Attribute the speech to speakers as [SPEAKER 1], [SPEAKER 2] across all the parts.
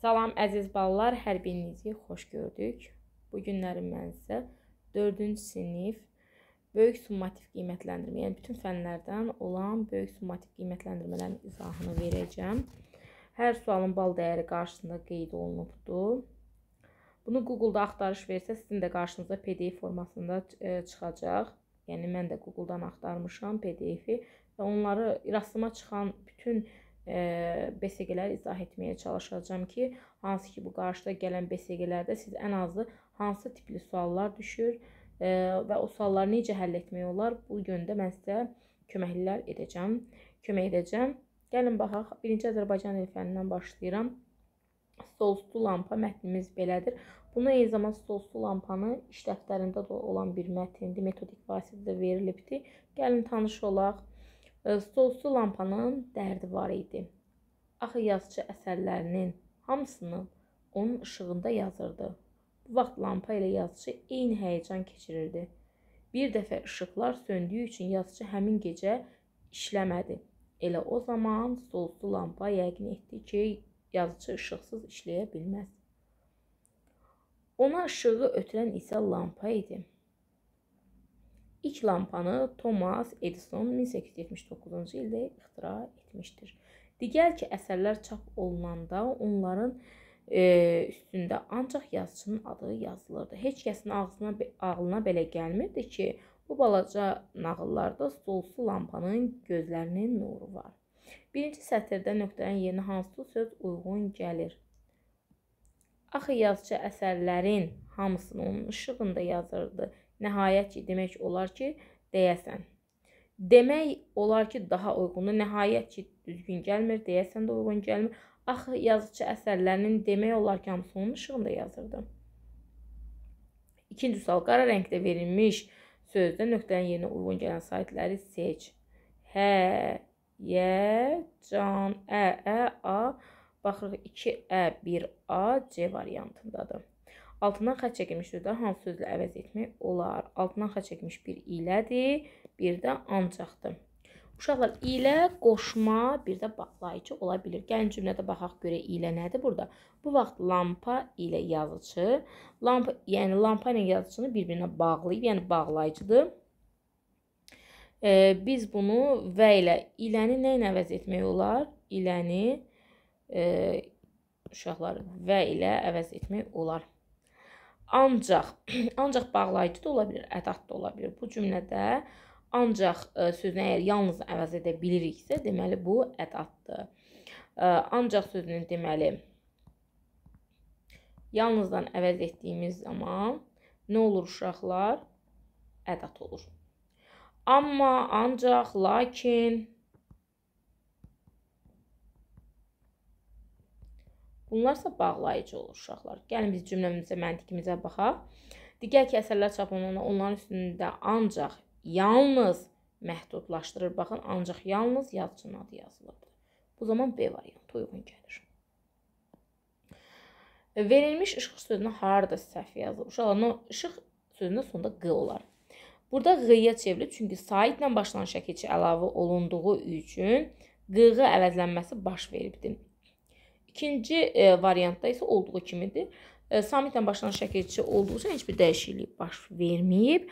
[SPEAKER 1] Salam əziz ballar, hər birinizi xoş gördük. Bu günləri mən sizə 4-cü sinif böyük summativ qiymətləndirmə, yəni bütün fənlərdən olan böyük summativ qiymətləndirmələrin izahını verəcəm. Hər sualın bal dəyəri qarşısında qeyd olunubdur. Bunu Google-da axtarış versə sizin də qarşınıza PDF formasında e, çıxacaq. Yəni mən də Google-dan axtarmışam PDF-i və onları rastıma çıxan bütün BSG-lər izah etməyə çalışacağım ki, hansı ki bu qarşıda gələn BSG-lərdə siz ən azı hansı tipli suallar düşür və o sualları necə həll etmək olar? Bu gündə mən sizə köməklər edəcəm, kömək edəcəm. Gəlin baxaq. Birinci Azərbaycan dil fənnindən başlayıram. Solüstü lampa mətnimiz belədir. Buna eyni zamanda solüstü lampanı iş dəftərində olan bir mətndir, metodik vasitədə verilibdir. Gəlin tanış olaq. Stolüstü lampanın dərdi var idi. Axı yazıçı əsərlərinin hamısını onun işığında yazırdı. Bu vaxt lampa ilə yazıçı eyni həyəcan keçirirdi. Bir dəfə işıqlar söndüyü üçün yazıçı həmin gecə işləmədi. Elə o zaman stolüstü lampa yəqin etdi ki, yazıçı işıqsız işləyə bilməz. Ona işığı ötürən isə lampa idi. İlk lampanı Thomas Edison 1879-cu ildə ixtira etmişdir. Digər ki, əsərlər çap olunanda onların e, üstündə ancaq yazıçının adı yazılırdı. Heç kəsin ağzına ağlına belə gəlmirdi ki, bu balaca nağıllarda solsu lampanın gözlərinin nuru var. Birinci sətirdə nöqtənin yerinə hansı söz uyğun gəlir? Axı yazıcı əsərlərin hamısını onun işığında yazırdı. Nəhayət ki, demək olar ki, deyəsən. Demək olar ki, daha uyğundur. Nəhayət ki, düzgün gəlmir, deyəsən də uyğun gəlmir. Axı yazıçı əsərlərinin demək olar ki, hamısının işığında yazırdı. İkinci sual, qara rəngdə verilmiş sözdə nöqtənin yerinə uyğun gələn saytları seç. Hə, yə, can, ə, ə, a. Baxırıq 2ə, 1a C variantındadır. Altından xətt çəkilmiş sözləri hansı sözlə əvəz etmək olar? Altından xətt çəkmiş bir ilədir, bir də ancaqdır. Uşaqlar, ilə, qoşma, bir də bağlayıcı ola bilir. Gəlin cümlədə baxaq görə ilə nədir burada? Bu vaxt lampa ilə yazıcı, lampa, yəni lampa ilə yazıcını bir-birinə bağlayıb, yəni bağlayıcıdır. E, biz bunu və ilə, iləni nə ilə əvəz etmək olar? İləni e, uşaqlar və ilə əvəz etmək olar. Ancaq, ancaq bağlayıcı da ola bilər, ədad da ola bilər. Bu cümlədə ancaq ə, e, sözünü əgər yalnız əvəz edə biliriksə, deməli bu ədaddır. Ə, e, ancaq sözünün deməli yalnızdan əvəz etdiyimiz zaman nə olur uşaqlar? Ədad olur. Amma, ancaq, lakin Bunlarsa bağlayıcı olur uşaqlar. Gəlin biz cümləmizə, məntiqimizə baxaq. Digər ki, əsərlər çap olunanda onların üstündə ancaq yalnız məhdudlaşdırır. Baxın, ancaq yalnız yazıcının adı yazılıbdır. Bu zaman B variantı uyğun gəlir. Verilmiş işıq sözünü harada səhv yazılır? Uşaqlar, no, işıq sözünün sonunda q olar. Burada q-yə çevrilir, çünki saitlə başlanan şəkilçi əlavə olunduğu üçün q-ı əvəzlənməsi baş veribdir. İkinci e, variantda isə olduğu kimidir. E, samitlə başlanan şəkilçi olduğu üçün heç bir dəyişiklik baş verməyib.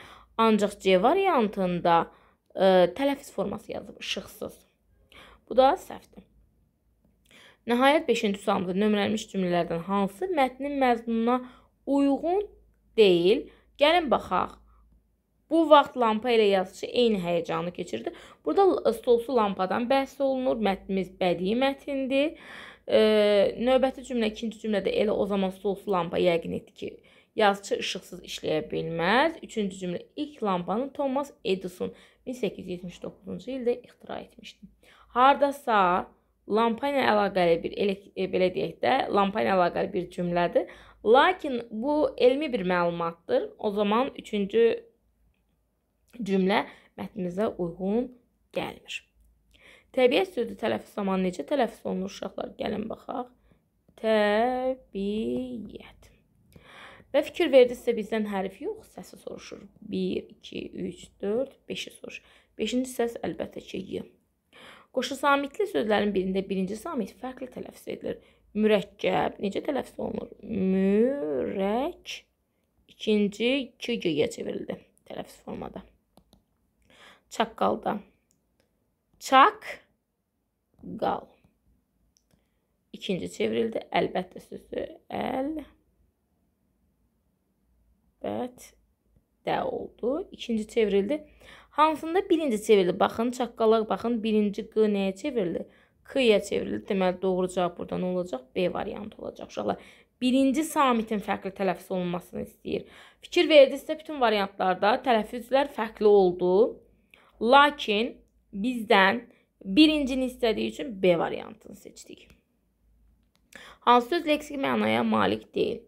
[SPEAKER 1] Ancaq C variantında e, tələffüz forması yazıb işıqsız. Bu da səhvdir. Nəhayət 5-ci sualımızda nömrəlmiş cümlələrdən hansı mətnin məzmununa uyğun deyil? Gəlin baxaq. Bu vaxt lampa ilə yazıçı eyni həyəcanı keçirdi. Burada stolsu lampadan bəhs olunur. Mətnimiz bədii mətndir. E, növbəti cümlə ikinci cümlədə elə o zaman solsu lampa yəqin etdi ki, yazıçı işıqsız işləyə bilməz. Üçüncü cümlə ilk lampanı Thomas Edison 1879-cu ildə ixtira etmişdi. Hardasa lampa ilə əlaqəli bir elə, e, belə deyək də, lampa ilə əlaqəli bir cümlədir. Lakin bu elmi bir məlumatdır. O zaman üçüncü cümlə mətnimizə uyğun gəlmir. Təbiət sözü tələffüz zamanı necə tələffüz olunur uşaqlar? Gəlin baxaq. Təbiət. Və fikir verdi sizə bizdən hərf yox, səsi soruşur. 1, 2, 3, 4, 5-i soruşur. 5-ci səs əlbəttə ki, y. Qoşu samitli sözlərin birində birinci samit fərqli tələffüz edilir. Mürəkkəb necə tələffüz olunur? Mürək. İkinci 2-yə çevrildi tələffüz formada. Çaqqalda. Çak qal. İkinci çevrildi. Əlbəttə sözü əl. Bət də oldu. İkinci çevrildi. Hansında birinci çevrildi? Baxın, çaqqalaq baxın. Birinci q nəyə çevrildi? K-yə çevrildi. Deməli, doğru cavab burada nə olacaq? B variantı olacaq uşaqlar. Birinci samitin fərqli tələffüz olunmasını istəyir. Fikir verdinizsə, bütün variantlarda tələffüzlər fərqli oldu. Lakin bizdən Birincini istədiyi üçün B variantını seçdik. Hansı söz leksik mənaya malik deyil?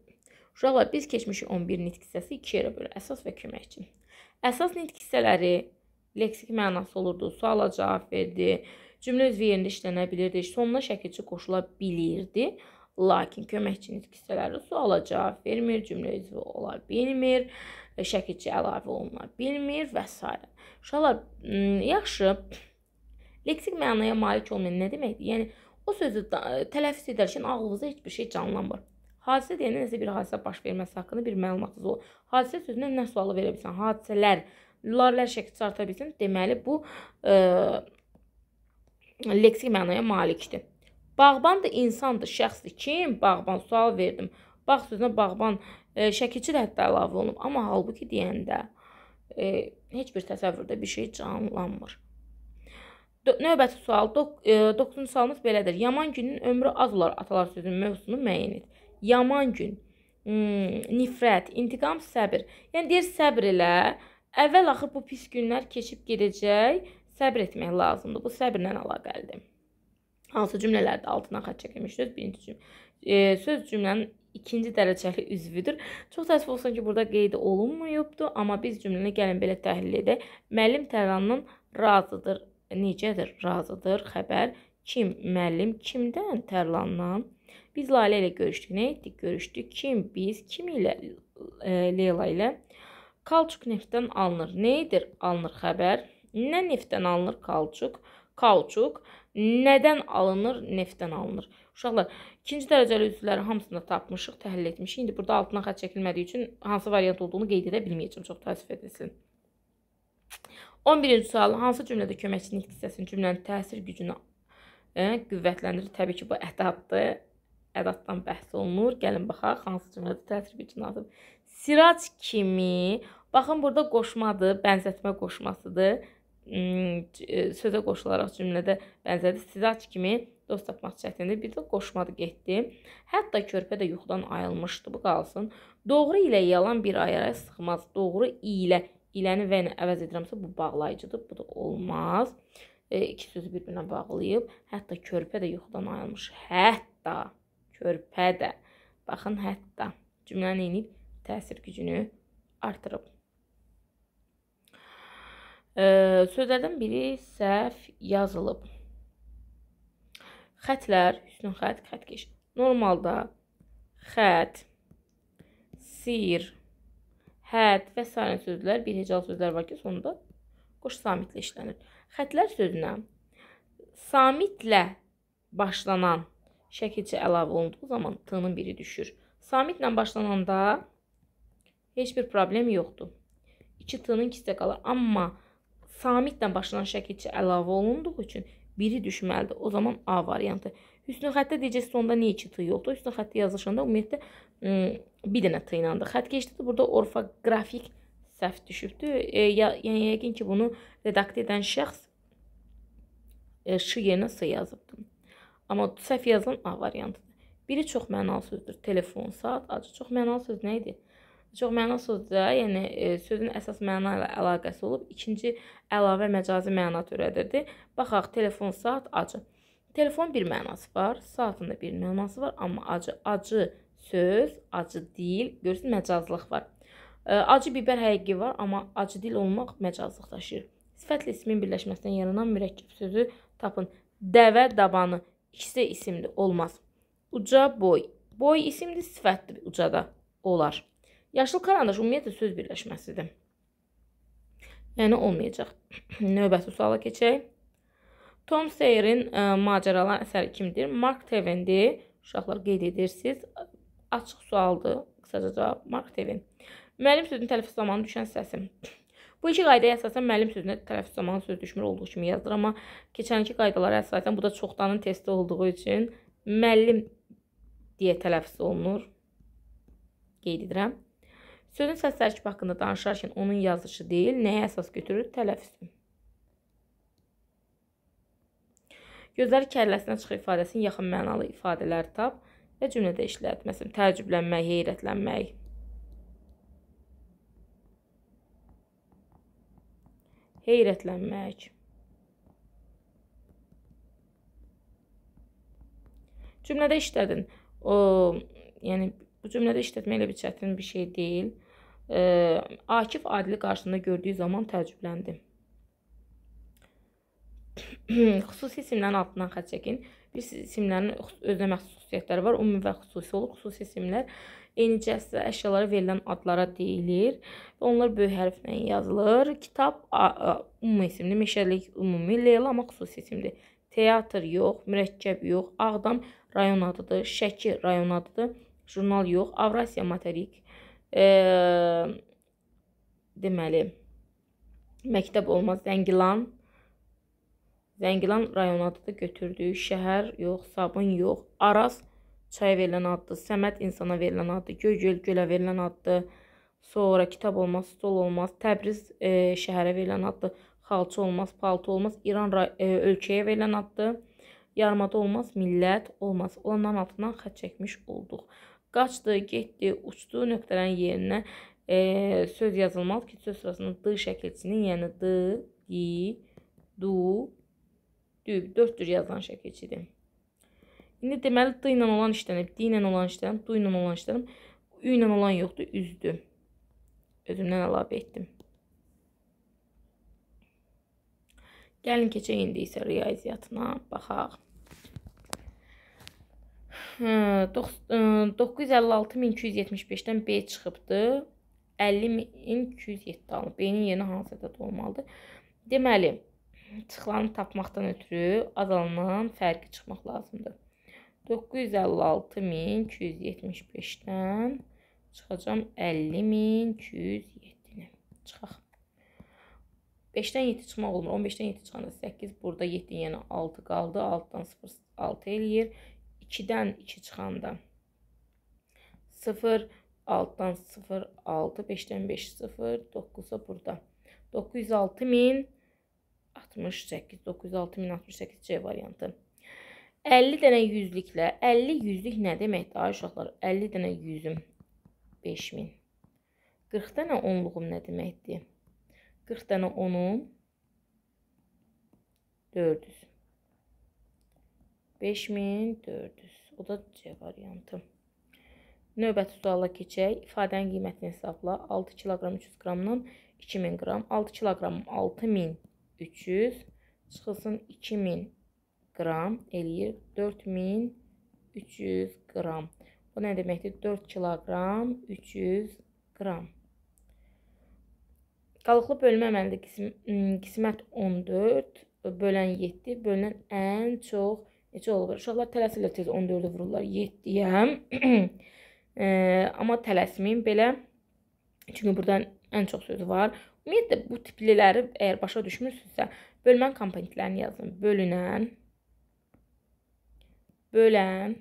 [SPEAKER 1] Uşaqlar, biz keçmişi 11 nitq hissəsi iki yerə bölür. Əsas və köməkçi. Əsas nitq hissələri leksik mənası olurdu. Suala cavab verdi. Cümlə özü yerində işlənə bilirdi. Sonuna şəkilçi qoşula bilirdi. Lakin köməkçi nitq hissələri suala cavab vermir, cümlə üzvü ola bilmir, şəkilçi əlavə oluna bilmir və s. Uşaqlar, hmm, yaxşı, Leksik mənaya malik olmayan nə deməkdir? Yəni o sözü e, tələffüz edərkən ağlınıza heç bir şey canlanmır. Hadisə deyəndə nəsə bir hadisə baş verməsi haqqında bir məlumatınız olur. Hadisə sözünə nə sualı verə bilsən, hadisələr, lar-lər şəkli çıxarta bilsən, deməli bu ə, e, leksik mənaya malikdir. Bağban da insandır, şəxsdir. Kim? Bağban sual verdim. Bax sözünə bağban e, şəkilçi də hətta əlavə olunub, amma halbuki deyəndə e, heç bir təsəvvürdə bir şey canlanmır. Növbəti sual, 9-cu e, sualımız belədir. Yaman günün ömrü az olar atalar sözünün mövzusunu müəyyən et. Yaman gün, hmm, nifrət, intiqam, səbir. Yəni, deyir səbir elə, əvvəl axı bu pis günlər keçib gedəcək, səbir etmək lazımdır. Bu səbirlə əlaqəlidir. Hansı cümlələrdə altından xət çəkilmişdir? Birinci cümlə. E, söz cümlənin ikinci dərəcəli üzvüdür. Çox təəssüf olsun ki, burada qeyd olunmayıbdır, amma biz cümləni gəlin belə təhlil edək. Müəllim Tərlanın razıdır necədir, razıdır xəbər, kim müəllim kimdən Tərlandan. Biz Lalə ilə görüşdük, nə etdik? Görüşdük kim, biz kim ilə e, Leyla ilə Kalçuk neftdən alınır. Nə edir? Alınır xəbər. Nə neftdən alınır kalçuk? Kauçuk nədən alınır? Neftdən alınır. Uşaqlar, ikinci dərəcəli üzvləri hamısını tapmışıq, təhlil etmişik. İndi burada altından xətt çəkilmədiyi üçün hansı variant olduğunu qeyd edə bilməyəcəm. Çox təəssüf edilsin. 11-ci sual hansı cümlədə köməkçinin hissəsinin cümlənin təsir gücünü e, qüvvətləndirir? Təbii ki, bu ədatdır. Ədatdan bəhs olunur. Gəlin baxaq hansı cümlədə təsir gücünü artıb. Sirac kimi, baxın burada qoşmadır, bənzətmə qoşmasıdır. Hmm, e, sözə qoşularaq cümlədə bənzədi. Sirac kimi dost tapmaq çətindir. Bir də qoşmadı getdi. Hətta körpə də yuxudan ayılmışdı. Bu qalsın. Doğru ilə yalan bir ayara sıxmaz. Doğru ilə iləni və ilə yəni əvəz edirəmsə bu bağlayıcıdır. Bu da olmaz. E, iki sözü bir-birinə bağlayıb, hətta körpə də yuxudan ayılmış. Hətta körpə də. Baxın, hətta cümlənin eləyib təsir gücünü artırıb. E, sözlərdən biri səhv yazılıb. Xətlər, üstün xət, xətkeş. Normalda xət, sir, həd və s. sözlər, bir hecalı sözlər var ki, sonunda qoş samitlə işlənir. Xətlər sözünə samitlə başlanan şəkilçi əlavə olunduğu zaman t-nın biri düşür. Samitlə başlananda heç bir problem yoxdur. 2 t-nın ikisi də qalır. Amma samitlə başlanan şəkilçi əlavə olunduğu üçün biri düşməlidir. O zaman A variantı. Üstün xəttə deyəcəksiniz, onda niyə iki t yoxdur? Üstün xəttə yazılışanda ümumiyyətlə bir dənə t ilə xətt keçdi. Burada orfoqrafik səhv düşübdür. E, ya, yəni yəqin ki, bunu redaktə edən şəxs e, ş yerinə s yazıbdı. Amma səhv yazılan A variantıdır. Biri çox mənalı sözdür. Telefon, saat, acı çox mənalı söz nə idi? Çox mənalı sözdə, yəni e, sözün əsas məna ilə əlaqəsi olub, ikinci əlavə məcazi məna törədirdi. Baxaq, telefon, saat, acı. Telefon bir mənası var, saatın da bir mənası var, amma acı, acı söz, acı dil, görürsün məcazlıq var. E, acı biber həqiqi var, amma acı dil olmaq məcazlıq daşıyır. Sifətlə ismin birləşməsindən yaranan mürəkkəb sözü tapın. Dəvə dabanı ikisi isimli olmaz. Uca boy. Boy isimli sifətdir ucada olar. Yaşıl karandaş ümumiyyətlə söz birləşməsidir. Yəni olmayacaq. Növbəti suala keçək. Tom Sayer'in e, macəralar əsəri kimdir? Mark Twain-dir. Uşaqlar qeyd edirsiniz. Açıq sualdır. Qısaca cavab Mark Twain. Müəllim sözünün tələffüz zamanı düşən səsim. Bu iki qaydaya əsasən müəllim sözünə tələffüz zamanı söz düşmür olduğu kimi yazılır, amma keçən iki qaydalara əsasən bu da çoxdanın testi olduğu üçün müəllim deyə tələffüz olunur. Qeyd edirəm. Sözün səslər kimi haqqında danışarkən onun yazışı deyil, nəyə əsas götürür? Tələffüzü. Gözləri kəlləsinə çıxı ifadəsinin yaxın mənalı ifadələri tap və cümlədə işlət. Məsələn, təəccüblənmək, heyrətlənmək. Heyrətlənmək. Cümlədə işlədin. O, yəni Bu cümlədə işlətmə elə bir çətin bir şey deyil. E, Akif Adili qarşında gördüyü zaman təəccübləndi. xüsusi isimlərin altından xətt çəkin. Bir isimlərin özünə məxsus xüsusiyyətləri var. Ümumi və xüsusi olur. Xüsusi isimlər eynicə əşyalara verilən adlara deyilir və onlar böyük hərflə yazılır. Kitab ümumi isimli, meşəlik ümumi, Leyla amma xüsusi isimdir. Teatr yox, mürəkkəb yox, Ağdam rayon adıdır, Şəki rayon adıdır jurnal yox, Avrasiya materik. E, deməli, məktəb olmaz, Zəngilan. Zəngilan rayonu adı da götürdüyü şəhər yox, Sabun yox, Araz çaya verilən addır, Səməd insana verilən addır, Göygöl gölə verilən addır. Sonra kitab olmaz, stol olmaz, Təbriz e, şəhərə verilən addır, xalça olmaz, palto olmaz, İran e, ölkəyə verilən addır. Yarmada olmaz, millət olmaz. Olanların altından xət çəkmiş olduq qaçdı, getdi, uçdu nöqtələrin yerinə e, söz yazılmalı ki, söz sırasının d şəkilçinin, yəni d, i, du, dü, dörddür yazılan şəkilçidir. İndi deməli d ilə olan işlənib, d ilə olan işlənib, du ilə olan işlənib, ü ilə olan yoxdur, üzdür. Özümdən əlavə etdim. Gəlin keçək indi isə riyaziyyatına baxaq. 956.275-dən hə, e, B çıxıbdır. 50.207 alınıb. B-nin yerinə hansı ədəd olmalıdır? Deməli, çıxılanı tapmaqdan ötürü azalanan fərqi çıxmaq lazımdır. 956.275-dən çıxacam 50.207-ni. Çıxaq. 5-dən 7 çıxmaq olmur. 15-dən 7 çıxanda 8, burada 7 yenə yəni 6 qaldı. 6-dan 0 6 eləyir. 2-dən 2 çıxanda 0, 6-dan 0, 6, 5-dən 5, 0, 9-a burada. 906.068, 906.068 C variantı. 50 dənə yüzlüklə, 50 yüzlük nə deməkdir ay uşaqlar? 50 dənə yüzüm 5000. 40 dənə onluğum nə deməkdir? 40 dənə onum 400. 5400. O da C variantı. Növbəti suala keçək. İfadənin qiymətini hesabla. 6 kiloqram 300 qramdan 2000 qram. 6 kiloqram 6300 çıxılsın 2000 qram eləyir 4300 qram. Bu nə deməkdir? 4 kiloqram 300 qram. Qalıqlı bölmə əməlində qismət 14, bölən 7, bölünən ən çox 3. Necə olur? Uşaqlar tələsirlər tez 14-ü vururlar 7-yə. e, amma tələsməyin belə. Çünki burdan ən çox sözü var. Ümumiyyətlə bu tipliləri əgər başa düşmürsünüzsə, bölmən komponentlərini yazın. Bölünən, bölən,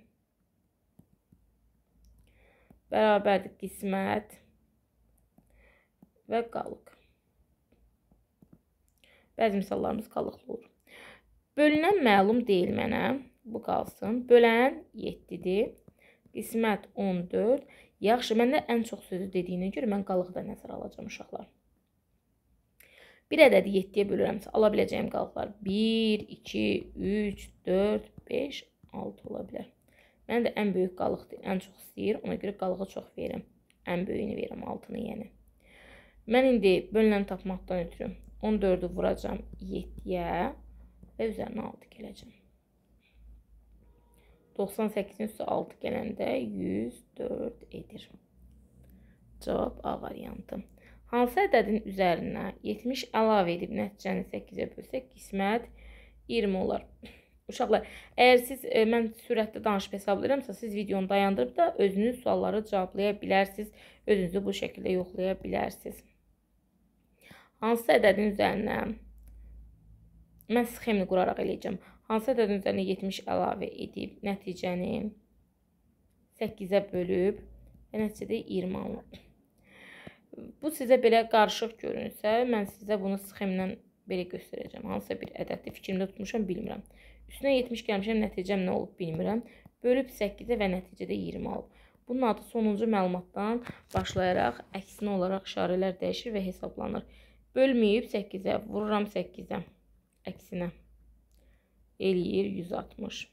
[SPEAKER 1] bərabərdir qismət və qalıq. Bəzi misallarımız qalıqlı olur. Bölünən məlum deyil mənə. Bu qalsın. Bölən 7-dir. Qismət 14. Yaxşı, məndə ən çox sözü dediyinə görə mən qalıqda nəzərə alacağam uşaqlar. Bir ədədi 7-yə bölürəmsə, ala biləcəyim qalıqlar 1, 2, 3, 4, 5, 6 ola bilər. Mən də ən böyük qalıqdır, ən çox istəyir. Ona görə qalığı çox verirəm. Ən böyüyünü verirəm, 6-nı yəni. Mən indi bölünəni tapmaqdan ötürü 14-ü vuracam 7-yə və üzərinə 6 gələcəm. 98-in üstü 6 gələndə 104 edir. Cavab A variantı. Hansı ədədin üzərinə 70 əlavə edib nəticəni 8-ə bölsək, qismət 20 olar. Uşaqlar, əgər siz e, mən sürətli danışıb hesablayıramsa, siz videonu dayandırıb da özünüz sualları cavablaya bilərsiniz. Özünüzü bu şəkildə yoxlaya bilərsiniz. Hansı ədədin üzərinə Mən sxemini quraraq eləyəcəm. Hansı ədədin üzərinə 70 əlavə edib nəticəni 8-ə bölüb və nəticədə 20 alınır. Bu sizə belə qarışıq görünsə, mən sizə bunu sxemdən belə göstərəcəm. Hansısa bir ədədi fikrimdə tutmuşam, bilmirəm. Üstünə 70 gəlmişəm, nəticəm nə olub bilmirəm. Bölüb 8-ə və nəticədə 20 alıb. Bunun adı sonuncu məlumatdan başlayaraq əksinə olaraq işarələr dəyişir və hesablanır. Bölməyib 8-ə, vururam 8-ə əksinə eləyir 160.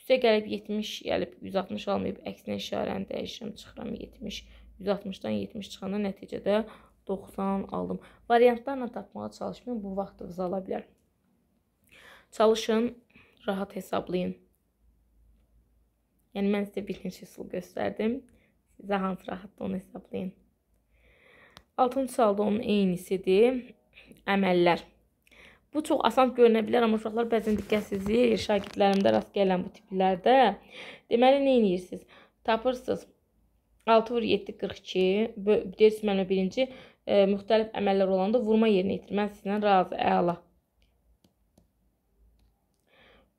[SPEAKER 1] Üstə gəlib 70 gəlib 160 almayıb, əksinə işarəni dəyişirəm, çıxıram 70. 160-dan 70 çıxanda nəticədə 90 aldım. Variantlarla tapmağa çalışmayın, bu vaxtınızı ala bilər. Çalışın, rahat hesablayın. Yəni mən sizə birinci üsul göstərdim. Sizə hansı rahatdır onu hesablayın. 6-cı sualda onun eynisidir. Əməllər. Bu çox asan görünə bilər, amma uşaqlar bəzən diqqətsizdir. Şagirdlərimdə rast gələn bu tiplərdə. Deməli, nə edirsiniz? Tapırsınız. 6 vur 7 42 deyirsiniz mənə birinci e, müxtəlif əməllər olanda vurma yerinə yetir. Mən sizlə razı, əla.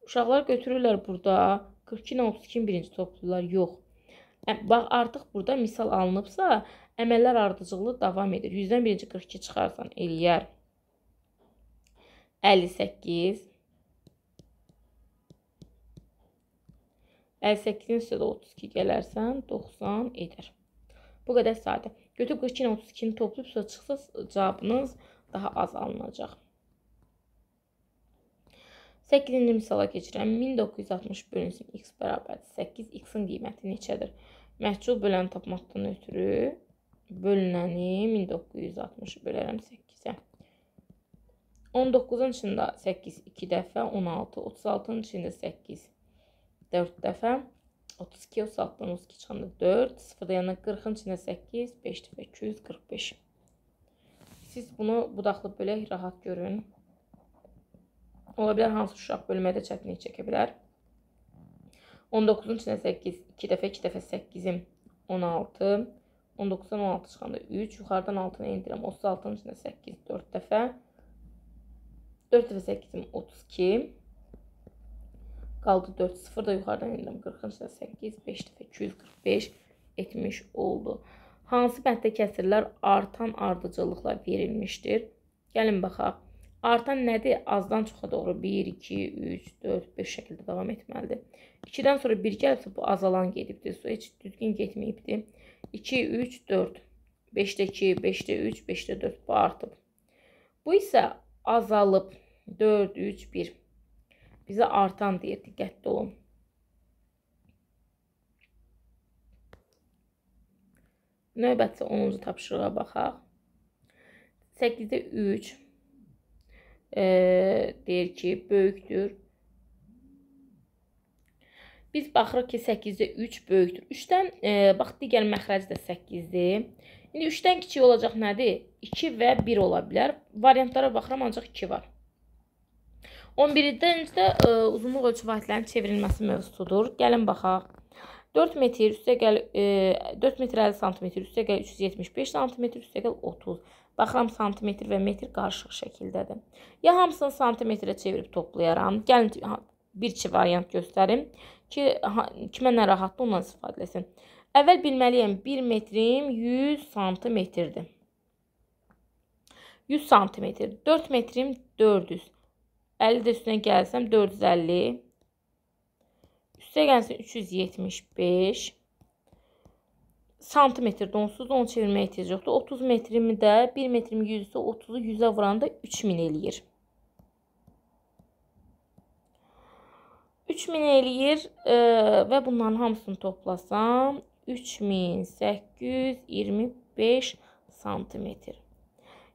[SPEAKER 1] Uşaqlar götürürlər burada 42 ilə 32-ni birinci toplayırlar. Yox. Ə, bax artıq burada misal alınıbsa, əməllər ardıcıllı davam edir. 100-dən birinci 42 çıxarsan eləyər. 58 58-in üstə də 32 gələrsən 90 edir. Bu qədər sadə. Götürüb 42 ilə 32-ni toplayıb sonra çıxsa cavabınız daha az alınacaq. 8-ci misala keçirəm. 1960 bölünsün x bərabərdir 8. x-in qiyməti neçədir? Məhcul böləni tapmaqdan ötürü bölünəni 1960 bölərəm 8. 19-un içində 8 2 dəfə, 16, 36-nın içində 8 4 dəfə, 32 36-dan 32 çıxanda 4, 0 yana 40-ın içində 8, 5 dəfə 245. Siz bunu budaqlı bölək rahat görün. Ola bilər hansı uşaq bölmədə çətinlik çəkə bilər. 19-un içində 8, 2 dəfə 2 dəfə 8-im 16, 19-dan 16 çıxanda 3, yuxarıdan 6-nı endirəm, 36-nın içində 8, 4 dəfə, 4 dəfə, 4 və 8-im 32. Qaldı 4, 0 da yuxarıdan indim. 40-cı 8, 5 dəfə 245 etmiş oldu. Hansı bənddə kəsirlər artan ardıcıllıqla verilmişdir? Gəlin baxaq. Artan nədir? Azdan çoxa doğru 1, 2, 3, 4, 5 şəkildə davam etməlidir. 2-dən sonra 1 gəlibsə, bu azalan gedibdir. Su heç düzgün getməyibdir. 2, 3, 4, 5-də 2, 5-də 3, 5-də 4 bu artıb. Bu isə azalıb. 4, 3, 1. Bizə artan deyir, diqqətli olun. Növbətcə 10-cu tapşırığa baxaq. 8-də 3 e, deyir ki, böyükdür. Biz baxırıq ki, 8-də 3 böyükdür. 3-dən, e, bax, digər məxrəc də 8-dir. İndi 3-dən kiçik olacaq nədir? 2 və 1 ola bilər. Variantlara baxıram, ancaq 2 var. 11-dən də ə, e, uzunluq ölçü vahidlərinin çevrilməsi mövzusudur. Gəlin baxaq. 4 metr üstə gəl ə, e, 4 metr 50 sm üstə gəl 375 sm üstə gəl 30. Baxıram santimetr və metr qarışıq şəkildədir. Ya hamısını santimetrə çevirib toplayaram. Gəlin bir-iki variant göstərim ki, kimə nə rahatlı ondan istifadələsin. Əvvəl bilməliyəm 1 metrim 100 santimetrdir. 100 santimetr. 4 metrim 400. 50 də üstünə gəlsəm 450. Üstə gəlsəm 375. Santimetrdə onsuz 10 çevirməyə ehtiyac yoxdur. 30 metrimi də 1 metrim 100 isə 30-u 100-ə vuranda 3000 eləyir. 3000 eləyir e, və bunların hamısını toplasam 3825 santimetr.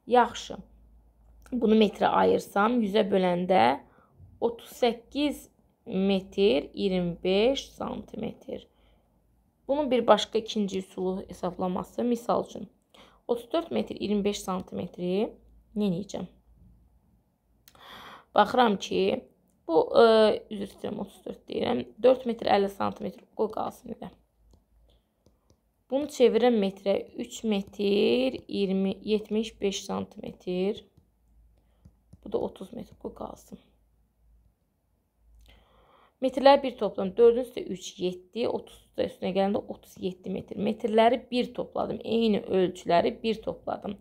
[SPEAKER 1] Yaxşı. Bunu metrə ayırsam, 100-ə böləndə 38 metr 25 santimetr. Bunun bir başqa ikinci üsulu hesablaması, misal üçün, 34 metr 25 santimetri yeniyəcəm. Baxıram ki, bu, ə, e, üzr istəyirəm, 34 deyirəm, 4 metr 50 santimetr, qoy qalsın edəm. Bunu çevirən metrə 3 metr 20, 75 santimetr. Bu da 30 metr. Bu qalsın. Metrlər bir toplam. 4-ün üstə 3, 7, 30 üstə üstünə gələndə 37 metr. Metrləri bir topladım. Eyni ölçüləri bir topladım.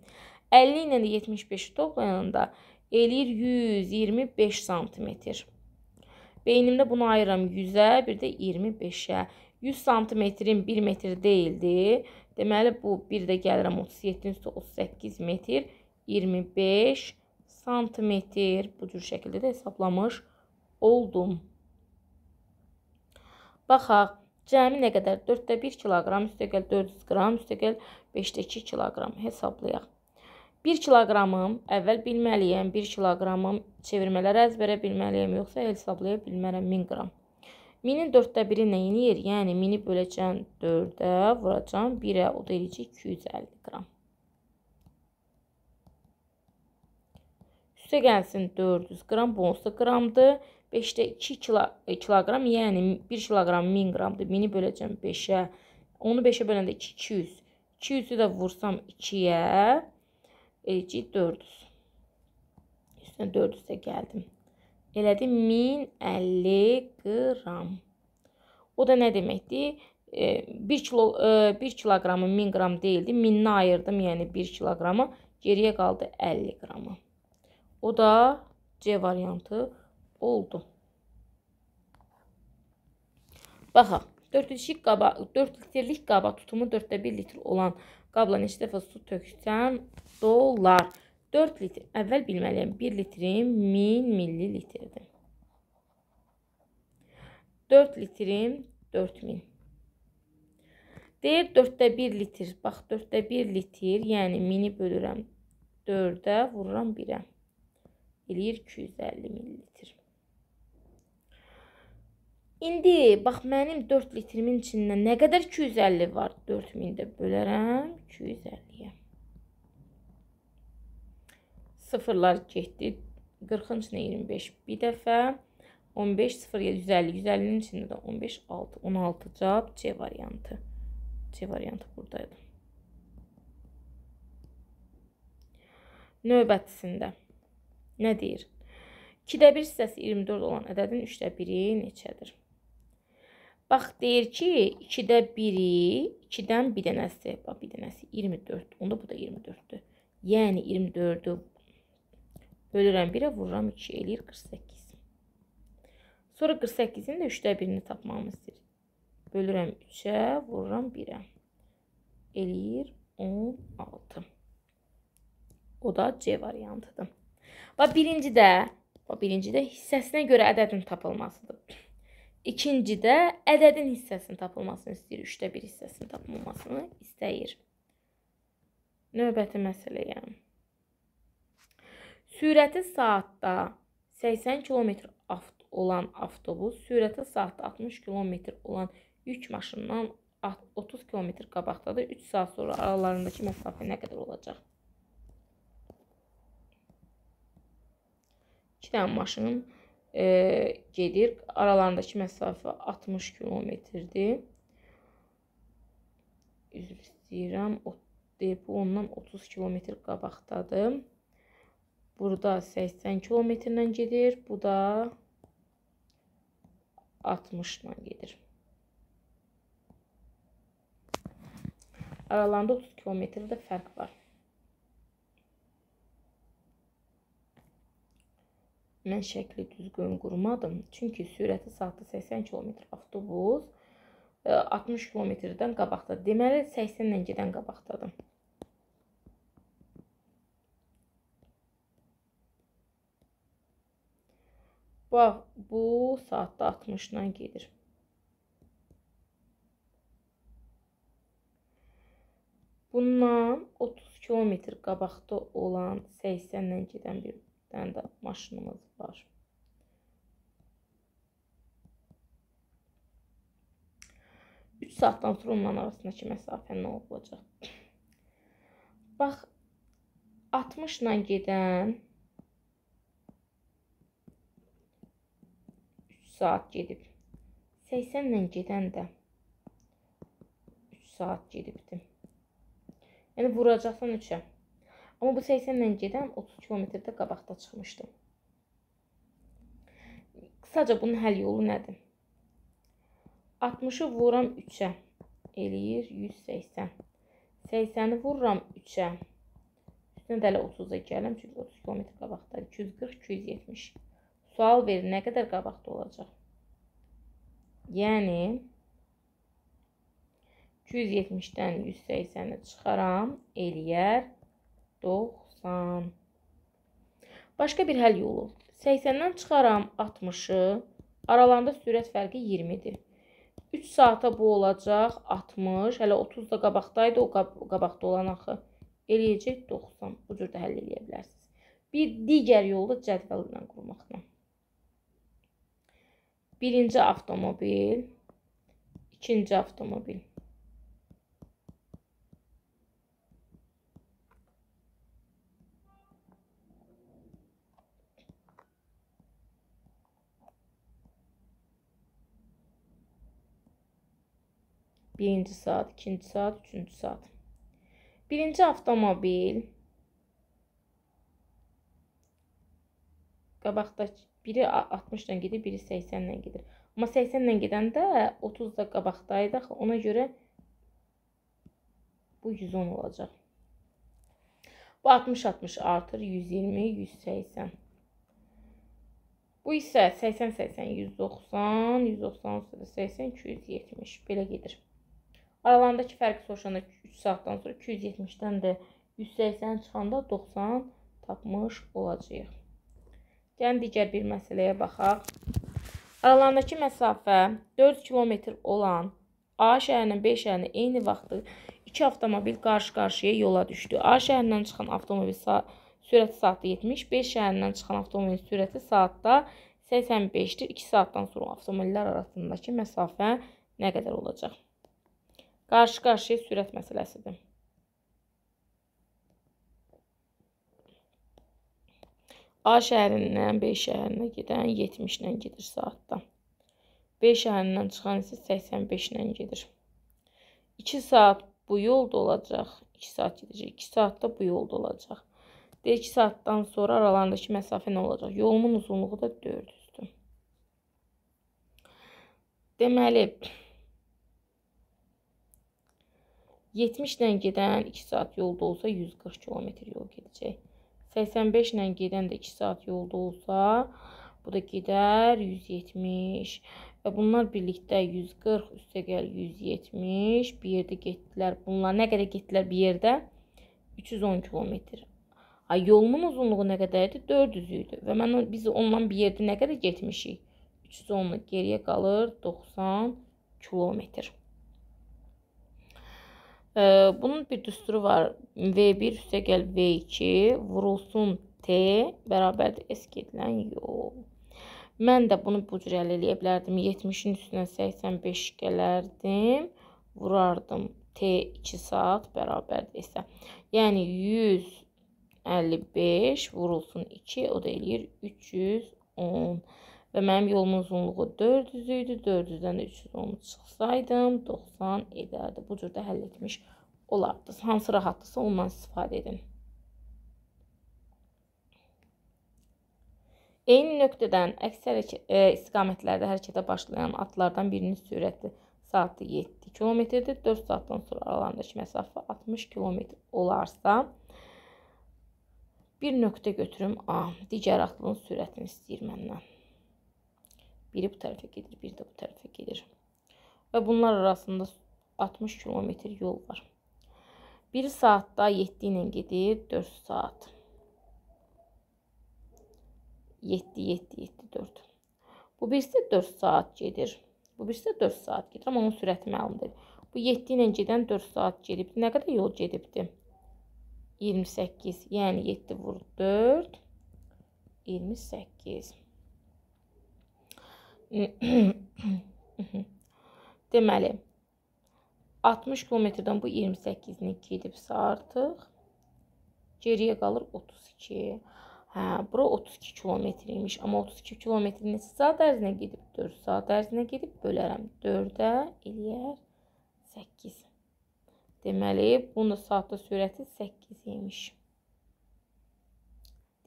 [SPEAKER 1] 50 ilə də 75-i toplayanda eləyir 125 santimetr. Beynimdə bunu ayıram 100-ə, bir də 25-ə. 100 santimetrin 1 metr deyildi. Deməli, bu 1 də gəlirəm 37-nin üstü 38 metr, 25 santimetr. Bu cür şəkildə də hesablamış oldum. Baxaq, cəmi nə qədər? 4-də 1 kiloqram, üstəgəl 400 qram, üstəgəl 5-də 2 kiloqram hesablayaq. 1 kiloqramım, əvvəl bilməliyəm, 1 kiloqramım çevirmələr əzbərə bilməliyəm, yoxsa hesablaya bilmərəm 1000 qram. 1000-in 4-də 1-i nəyini yer? Yəni 1000-i böləcəm 4-ə, vuracam 1-ə, o da eləyəcək 250 qram. Üstə gəlsin 400 qram, bu 10 qramdır. 5-də 2 kilo, kiloqram, yəni 1 kiloqram 1000 qramdır. 1000-i böləcəm 5-ə. Onu 5-ə böləndə 2, 200. 200-ü də vursam 2-yə, eləyəcək 400. Üstünə 400-ə gəldim elədi 1050 qram. O da nə deməkdir? 1 e, kilo 1 e, kiloqramı 1000 qram deyildi. 1000-ni ayırdım, yəni 1 kiloqramı, geriyə qaldı 50 qramı. O da C variantı oldu. Baxaq. 4 litrlik qaba 4 litrlik qaba tutumu 4-də 1 litr olan qabla neçə dəfə su töksən dolar. 4 litr. Əvvəl bilməliyəm 1 litrim 1000 millilitrdir. 4 litrim 4000. Deyir 4-də 1 litr. Bax 4-də 1 litr, yəni 1000-i bölürəm 4-ə, vururam 1-ə. Eləyir 250 millilitr. İndi bax mənim 4 litrimin içində nə qədər 250 var? 4000-də bölərəm 250-yə sıfırlar getdi. 40-cı 25 bir dəfə. 15 0 150 150-nin içində də 15 6 16 cavab C variantı. C variantı buradaydı. Növbətisində nə deyir? 2-də 1 hissəsi 24 olan ədədin 3-də 1-i neçədir? Bax deyir ki, 2-də 1-i 2-dən bir dənəsi, bax bir dənəsi 24. Onda bu da 24-dür. Yəni 24-ü Bölürəm 1-ə, vururam 2, eləyir 48. Sonra 48-in də 3-də 1-ini tapmamız istəyir. Bölürəm 3-ə, vururam 1-ə. Eləyir 16. O da C variantıdır. Və birinci də, və birinci də hissəsinə görə ədədin tapılmasıdır. İkinci də ədədin hissəsinin tapılmasını istəyir, 3-də 1 hissəsinin tapılmasını istəyir. Növbəti məsələyə. Yəni. Sürəti saatda 80 km olan avtobus sürəti saatda 60 km olan yük maşınından 30 km qabaqdadır. 3 saat sonra aralarındakı məsafə nə qədər olacaq? 2 dənə maşın e, gedir. Aralarındakı məsafə 60 kilometrdir. Üzr istəyirəm. O, bu ondan 30 kilometr qabaqdadır. Burada 80 kilometrlə gedir. Bu da 60 ilə gedir. Aralarında 30 kilometr də fərq var. Mən şəkli düzgün qurmadım. Çünki sürəti saatda 80 km avtobus 60 e, km-dən qabaqda. Deməli 80-lə gedən qabaqdadır. Bax, bu saatda 60-dan gedir. Bundan 30 km qabaqda olan 80-dən gedən bir dənə də maşınımız var. Üç saatdan sonra onların arasındakı məsafə nə olacaq? Bax, 60 ilə gedən saat gedib. 80 ilə gedən də 3 saat gedibdi. Yəni vuracaqsan 3-ə. Amma bu 80 ilə gedən 30 kilometrdə qabaqda çıxmışdı. Qısaca bunun həll yolu nədir? 60-ı vuram 3-ə eləyir 180. 80-i vururam 3-ə. Üstünə də hələ 30-a gələm, çünki 30 km qabaqda 240-270. Sual verir, nə qədər qabaqda olacaq? Yəni, 270-dən 180-i çıxaram, eləyər 90. Başqa bir həll yolu. 80-dən çıxaram 60-ı, aralarında sürət fərqi 20-dir. 3 saata bu olacaq 60, hələ 30 da qabaqdaydı, o qab qabaqda olan axı. Eləyəcək 90. Bu cür də həll eləyə bilərsiniz. Bir digər yolu da cədvəl ilə qurmaqla. Birinci avtomobil, ikinci avtomobil. Birinci saat, ikinci saat, üçüncü saat. Birinci avtomobil. Qabaqdakı biri 60 ilə gedir, biri 80 ilə gedir. Amma 80 ilə gedəndə 30 da qabaqdaydı axı. Ona görə bu 110 olacaq. Bu 60-60 artır 120, 180. Bu isə 80-80, 190, 190 80, 270 belə gedir. Aralarındakı fərqi soruşanda 3 saatdan sonra 270-dən də 180 çıxanda 90 tapmış olacağıq. Gəlin digər bir məsələyə baxaq. Aralarındakı məsafə 4 kilometr olan A şəhərinin B şəhərinə eyni vaxtı iki avtomobil qarşı-qarşıya yola düşdü. A şəhərindən çıxan avtomobil sa sürəti saatda 70, B şəhərindən çıxan avtomobilin sürəti saatda 85-dir. 2 saatdan sonra avtomobillər arasındakı məsafə nə qədər olacaq? Qarşı-qarşıya sürət məsələsidir. A şəhərindən B şəhərinə gedən 70 ilə gedir saatda. B şəhərindən çıxan isə 85 ilə gedir. 2 saat bu yolda olacaq. 2 saat gedəcək. 2 saatda bu yolda olacaq. Deyək 2 saatdan sonra aralarındakı məsafə nə olacaq? Yolumun uzunluğu da 400-dür. Deməli 70 ilə gedən 2 saat yolda olsa 140 km yol gedəcək. 85 ilə gedən də 2 saat yolda olsa, bu da gedər 170. Və bunlar birlikdə 140 üstə gəl 170. Bir yerdə getdilər. Bunlar nə qədər getdilər bir yerdə? 310 km. Ay yolumun uzunluğu nə qədər idi? 400 idi. Və mən biz ondan bir yerdə nə qədər getmişik? 310 geriyə qalır 90 kilometr. Bunun bir düsturu var. V1 üstə gəl V2 vurulsun T bərabərdir S gedilən yol. Mən də bunu bu cür əl eləyə bilərdim. 70-in üstünə 85 gələrdim. Vurardım T 2 saat bərabərdir S-ə. Yəni 155 vurulsun 2 o da eləyir 310. Və mənim yolumun uzunluğu 400 idi. 400-dən 310 çıxsaydım 90 edərdi. Bu cür də həll etmiş olardınız. Hansı rahatdırsa ondan istifadə edin. Eyni nöqtədən əksər e, istiqamətlərdə hərəkətə başlayan atlardan birinin sürəti saatda 7 kilometrdir. 4 saatdan sonra aralarındakı məsafə 60 kilometr olarsa, bir nöqtə götürüm A. Ah, digər atlının sürətini istəyir məndən. Biri bu tərəfə gedir, biri də bu tərəfə gedir. Və bunlar arasında 60 kilometr yol var. 1 saatda 7 ilə gedir, 4 saat. 7, 7, 7, 4. Bu birisi 4 saat gedir. Bu birisi 4 saat gedir, amma onun sürəti məlumdur. Bu 7 ilə gedən 4 saat gedibdi. Nə qədər yol gedibdi? 28, yəni 7 vur 4, 28. Deməli 60 kilometrdən bu 28-ni 2 edibsə artıq geriyə qalır 32. Hə, bura 32 kilometr imiş, amma 32 kilometrin neçə saat ərzinə gedib? 4 saat ərzinə gedib bölərəm. 4-ə eləyər 8. Deməli, bunun da saatda sürəti 8 imiş.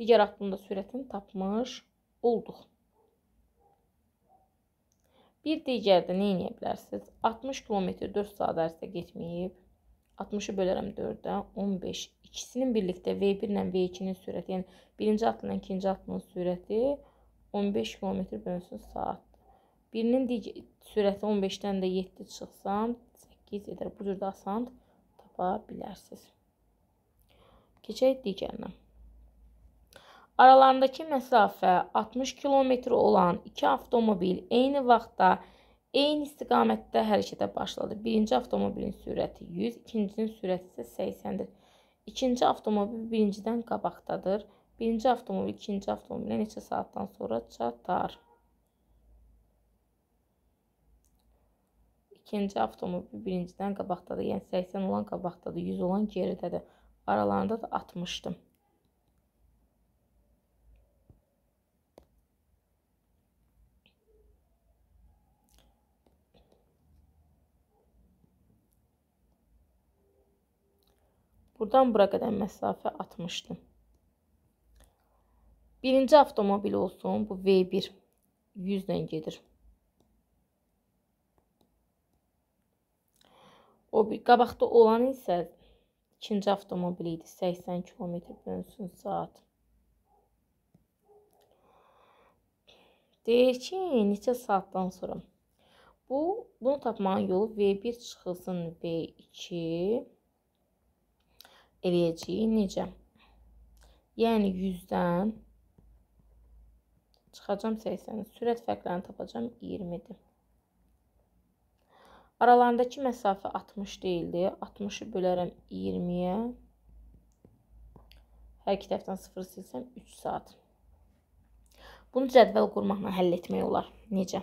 [SPEAKER 1] Digər aklında sürətini tapmış olduq. Bir digərdə nə edə bilərsiniz? 60 km 4 saat ərzində getməyib. 60-ı bölərəm 4-də, 15. İkisinin birlikdə V1 ilə V2-nin sürəti, yəni birinci atla ikinci atlının sürəti 15 km bölünsün saatdır. Birinin sürəti 15-dən də 7 çıxsam 8 edər. Bu cür də asan tapa bilərsiniz. Keçək digərinə. Aralarındakı məsafə 60 km olan iki avtomobil eyni vaxtda eyni istiqamətdə hərəkətə başladı. Birinci avtomobilin sürəti 100, ikincinin sürəti isə 80-dir. İkinci avtomobil birincidən qabaqdadır. Birinci avtomobil ikinci avtomobilə neçə saatdan sonra çatar? İkinci avtomobil birincidən qabaqdadır. Yəni 80 olan qabaqdadır, 100 olan geridədir. Aralarında da 60-dır. Buradan bura qədər məsafə atmışdım. Birinci avtomobil olsun. Bu V1 100 ilə gedir. O bir qabaqda olan isə ikinci avtomobil idi. 80 km bölünsün saat. Deyir ki, neçə saatdan sonra. Bu, bunu tapmanın yolu V1 çıxılsın V2 eləyəcəyik. Necə? Yəni 100-dən çıxacam 80. Sürət fərqlərini tapacam 20-dir. Aralarındakı məsafə 60 deyildi. 60-ı bölərəm 20-yə. Hər iki tərəfdən 0 silsəm 3 saat. Bunu cədvəl qurmaqla həll etmək olar. Necə?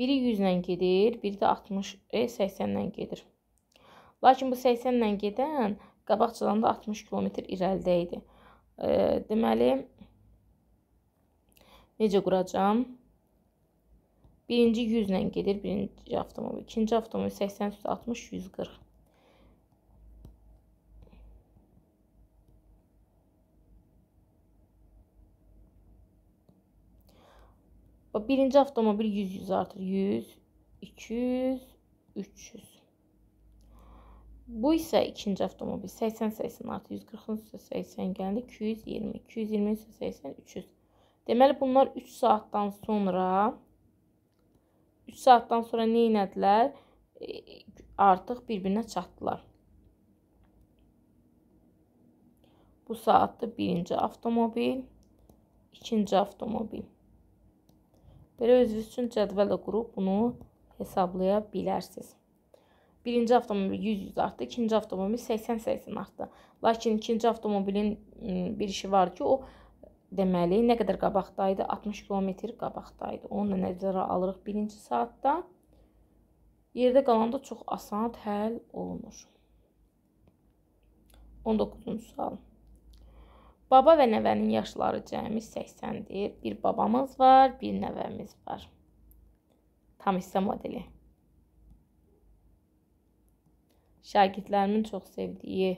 [SPEAKER 1] Biri 100 ilə gedir, biri də 60, e, 80 ilə gedir. Lakin bu 80 ilə gedən qabaqcadan da 60 km irəlidə idi. E, deməli necə quracağam? Birinci 100 ilə gedir, birinci avtomobil. İkinci avtomobil 80 üstə 60 140. Bax, birinci avtomobil 100-100 artır. 100, 200, 300. Bu isə ikinci avtomobil 80-80 artı 140-ın 80 gəldi 220, 220 80, 300. Deməli bunlar 3 saatdan sonra 3 saatdan sonra nə etdilər? E, artıq bir-birinə çatdılar. Bu saatda birinci avtomobil, ikinci avtomobil. Belə özünüz üçün cədvəl qurub bunu hesablaya bilərsiniz. Birinci avtomobil 100-100 artdı, ikinci avtomobil 80-80 artdı. Lakin ikinci avtomobilin bir işi var ki, o deməli nə qədər qabaqdaydı? 60 km qabaqdaydı. Onu da nəzərə alırıq birinci saatda. Yerdə qalanda çox asan həll olunur. 19-cu sual. Baba və nəvənin yaşları cəmi 80-dir. Bir babamız var, bir nəvəmiz var. Tam hissə modeli. Şagirdlərimin çox sevdiyi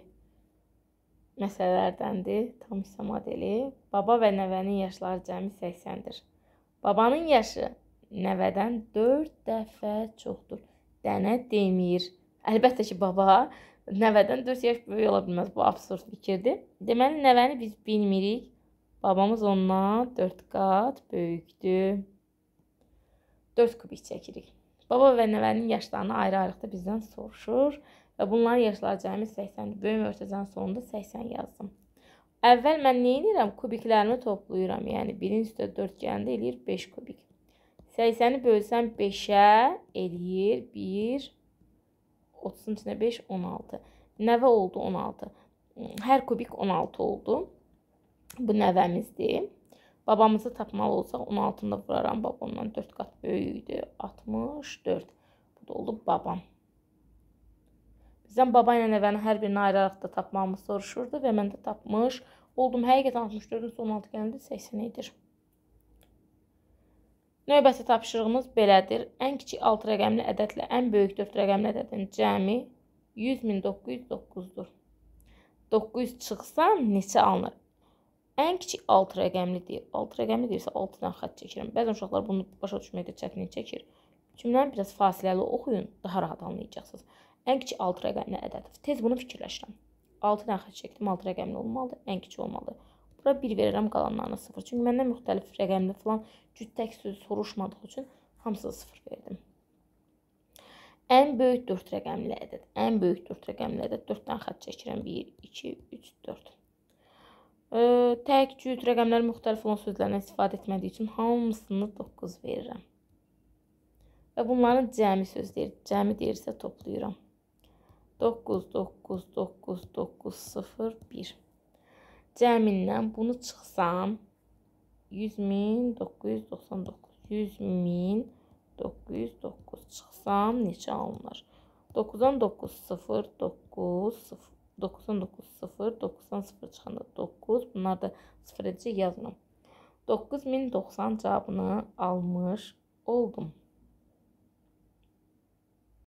[SPEAKER 1] məsələlərdəndir. Tam hissə modeli. Baba və nəvənin yaşları cəmi 80-dir. Babanın yaşı nəvədən 4 dəfə çoxdur. Dənə demir. Əlbəttə ki, baba Nəvədən 4 yaş böyük ola bilməz. Bu absurd fikirdir. Deməli, nəvəni biz bilmirik. Babamız ondan 4 qat böyükdür. 4 kubik çəkirik. Baba və nəvənin yaşlarını ayrı-ayrıqda bizdən soruşur və bunların yaşları cəmi 80-dir. Böyük mörtəzənin sonunda 80 yazdım. Əvvəl mən nə edirəm? Kubiklərimi toplayıram. Yəni 1-in üstə 4 gələndə eləyir 5 kubik. 80-i bölsəm 5-ə eləyir 1 30-un içində 5, 16. Nəvə oldu 16. Hər kubik 16 oldu. Bu nəvəmizdir. Babamızı tapmalı olsaq 16-nı da vuraram. Babamdan 4 qat böyük idi. 64. Bu da oldu babam. Bizdən baba ilə nəvənin hər birini ayıraraq da tapmamız soruşurdu və mən də tapmış oldum. Həqiqətən 64-ün son 16 gəldi 80 edir. Növbəti tapşırığımız belədir. Ən kiçik 6 rəqəmli ədədlə ən böyük 4 rəqəmli ədədin cəmi 100909-dur. 900 çıxsa neçə alınır? Ən kiçik 6 rəqəmli deyil. 6 rəqəmli deyilsə 6-dan xətt çəkirəm. Bəzən uşaqlar bunu başa düşməkdə çətinlik çəkir. Cümləni biraz fasiləli oxuyun, daha rahat anlayacaqsınız. Ən kiçik 6 rəqəmli ədəddir. Tez bunu fikirləşirəm. 6-dan xətt çəkdim, 6 rəqəmli olmalıdır, ən kiçik olmalıdır. Bura 1 verirəm, qalanlarına 0. Çünki məndən müxtəlif rəqəmli filan cüt tək söz soruşmadığı üçün hamısına 0 verdim. Ən böyük 4 rəqəmli ədəd. Ən böyük 4 rəqəmli ədəd 4-dən xətt çəkirəm. 1, 2, 3, 4. Ə, tək cüt rəqəmlər müxtəlif olan sözlərdən istifadə etmədiyi üçün hamısını 9 verirəm. Və bunların cəmi söz deyir. Cəmi deyirsə toplayıram. 9, 9, 9, 9, 0, 1 cəmindən bunu çıxsam 100 min 999 100 min 909 çıxsam neçə alınır? 9-dan 9 0 9 0 99 0 90 0 çıxanda 9 bunlar da 0-ci yazmam. 9090 cavabını almış oldum.